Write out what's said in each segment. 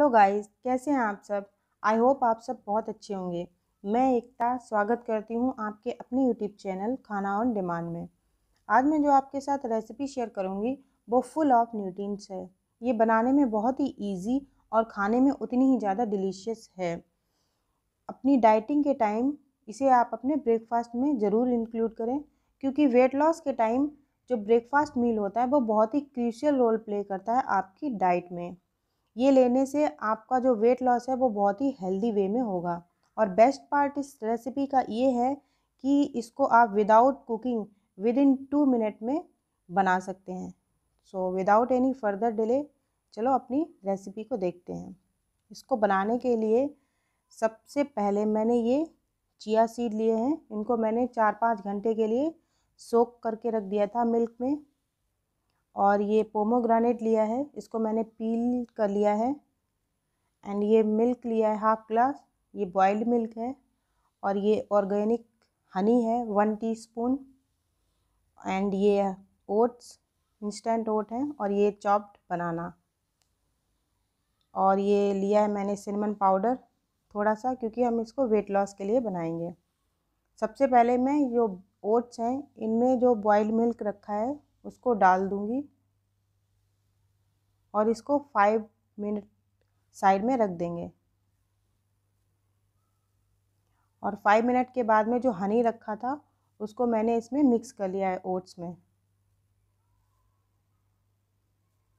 hello guys कैसे हैं आप सब आई होप आप सब बहुत अच्छे होंगे मैं एकता स्वागत करती हूं आपके अपने यूट्यूब चैनल खाना ऑन डिमांड में आज मैं जो आपके साथ रेसिपी शेयर करूंगी वो फुल ऑफ न्यूट्रिएंट्स है ये बनाने में बहुत ही इजी और खाने में उतनी ही ज़्यादा डिलीशियस है अपनी डाइटिंग के टाइम इसे आप अपने ब्रेकफास्ट में ज़रूर इंक्लूड करें क्योंकि वेट लॉस के टाइम जो ब्रेकफास्ट मील होता है वो बहुत ही क्रूशियल रोल प्ले करता है आपकी डाइट में ये लेने से आपका जो वेट लॉस है वो बहुत ही हेल्दी वे में होगा और बेस्ट पार्ट इस रेसिपी का ये है कि इसको आप without cooking within two minute में बना सकते हैं so without any further delay चलो अपनी रेसिपी को देखते हैं इसको बनाने के लिए सबसे पहले मैंने ये चिया सीड लिए हैं इनको मैंने चार पाँच घंटे के लिए सोक करके रख दिया था मिल्क में और ये पोमोग्रानेट लिया है इसको मैंने पील कर लिया है एंड ये मिल्क लिया है हाफ ग्लास ये बॉइल्ड मिल्क है और ये ऑर्गेनिक हनी है वन टीस्पून एंड ये ओट्स इंस्टेंट ओट है और ये चॉप्ड बनाना और ये लिया है मैंने सिनेमन पाउडर थोड़ा सा क्योंकि हम इसको वेट लॉस के लिए बनाएंगे सबसे पहले मैं जो ओट्स हैं इनमें जो बॉइल्ड मिल्क रखा है उसको डाल दूँगी और इसको फाइव मिनट साइड में रख देंगे और फाइव मिनट के बाद में जो हनी रखा था उसको मैंने इसमें मिक्स कर लिया है ओट्स में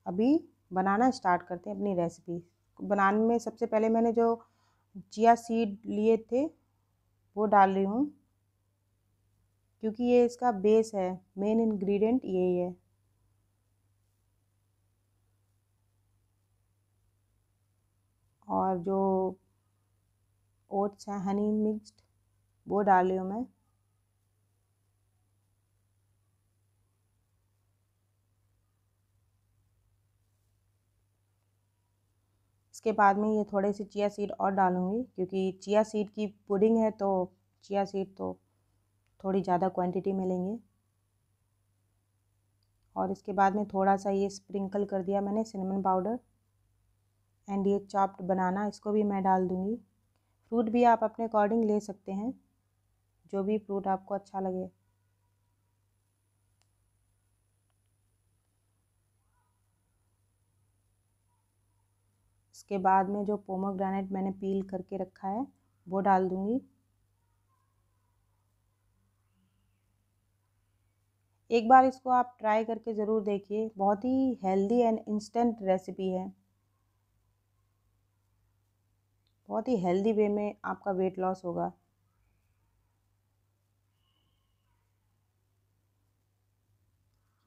अभी बनाना स्टार्ट करते हैं अपनी रेसिपी बनाने में सबसे पहले मैंने जो चिया सीड लिए थे वो डाल रही हूँ क्योंकि ये इसका बेस है मेन इंग्रेडिएंट यही है और जो ओट्स हैं हनी मिक्स्ड वो डाल रही हूँ मैं इसके बाद में ये थोड़े से चिया सीड और डालूँगी क्योंकि चिया सीड की पुडिंग है तो चिया सीड तो थोड़ी ज़्यादा क्वांटिटी में लेंगे और इसके बाद में थोड़ा सा ये स्प्रिंकल कर दिया मैंने सिनेमन पाउडर एंड ये चॉप्ड बनाना इसको भी मैं डाल दूँगी फ्रूट भी आप अपने अकॉर्डिंग ले सकते हैं जो भी फ्रूट आपको अच्छा लगे इसके बाद में जो पोमोग्रेनेट मैंने पील करके रखा है वो डाल दूँगी एक बार इसको आप ट्राई करके ज़रूर देखिए बहुत ही हेल्दी एंड इंस्टेंट रेसिपी है बहुत ही हेल्दी वे में आपका वेट लॉस होगा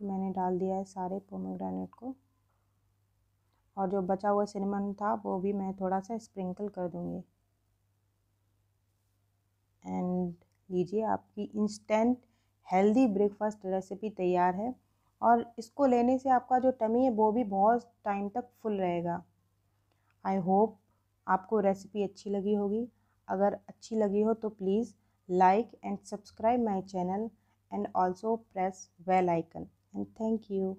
मैंने डाल दिया है सारे पोमोग्रेनेट को और जो बचा हुआ सिनेमन था वो भी मैं थोड़ा सा स्प्रिंकल कर दूँगी एंड लीजिए आपकी इंस्टेंट हेल्दी ब्रेकफास्ट रेसिपी तैयार है और इसको लेने से आपका जो टमी है वो भी बहुत टाइम तक फुल रहेगा आई होप आपको रेसिपी अच्छी लगी होगी अगर अच्छी लगी हो तो please like and subscribe my channel and also press bell icon and thank you